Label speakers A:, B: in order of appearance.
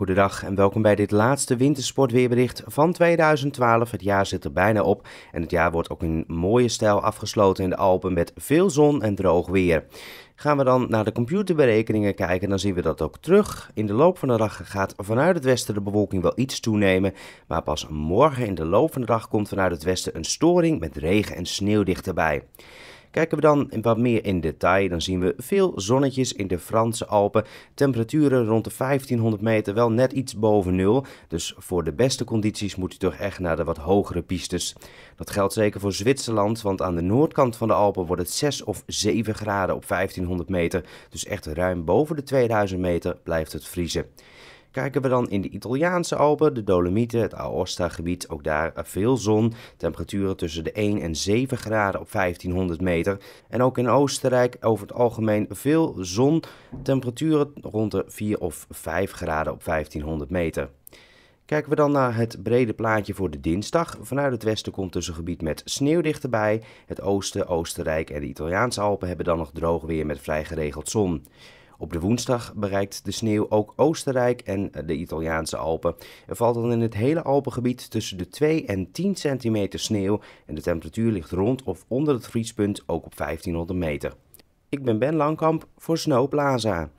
A: Goedendag en welkom bij dit laatste wintersportweerbericht van 2012. Het jaar zit er bijna op en het jaar wordt ook in mooie stijl afgesloten in de Alpen met veel zon en droog weer. Gaan we dan naar de computerberekeningen kijken, dan zien we dat ook terug. In de loop van de dag gaat vanuit het westen de bewolking wel iets toenemen. Maar pas morgen in de loop van de dag komt vanuit het westen een storing met regen en sneeuw dichterbij. Kijken we dan wat meer in detail, dan zien we veel zonnetjes in de Franse Alpen. Temperaturen rond de 1500 meter, wel net iets boven nul. Dus voor de beste condities moet u toch echt naar de wat hogere pistes. Dat geldt zeker voor Zwitserland, want aan de noordkant van de Alpen wordt het 6 of 7 graden op 1500 meter. Dus echt ruim boven de 2000 meter blijft het vriezen. Kijken we dan in de Italiaanse Alpen, de Dolomieten, het Aosta-gebied, ook daar veel zon. Temperaturen tussen de 1 en 7 graden op 1500 meter. En ook in Oostenrijk over het algemeen veel zon. Temperaturen rond de 4 of 5 graden op 1500 meter. Kijken we dan naar het brede plaatje voor de dinsdag. Vanuit het westen komt dus een gebied met sneeuw dichterbij. Het oosten, Oostenrijk en de Italiaanse Alpen hebben dan nog droog weer met vrij geregeld zon. Op de woensdag bereikt de sneeuw ook Oostenrijk en eh, de Italiaanse Alpen. Er valt dan in het hele Alpengebied tussen de 2 en 10 centimeter sneeuw en de temperatuur ligt rond of onder het vriespunt ook op 1500 meter. Ik ben Ben Langkamp voor Snowplaza.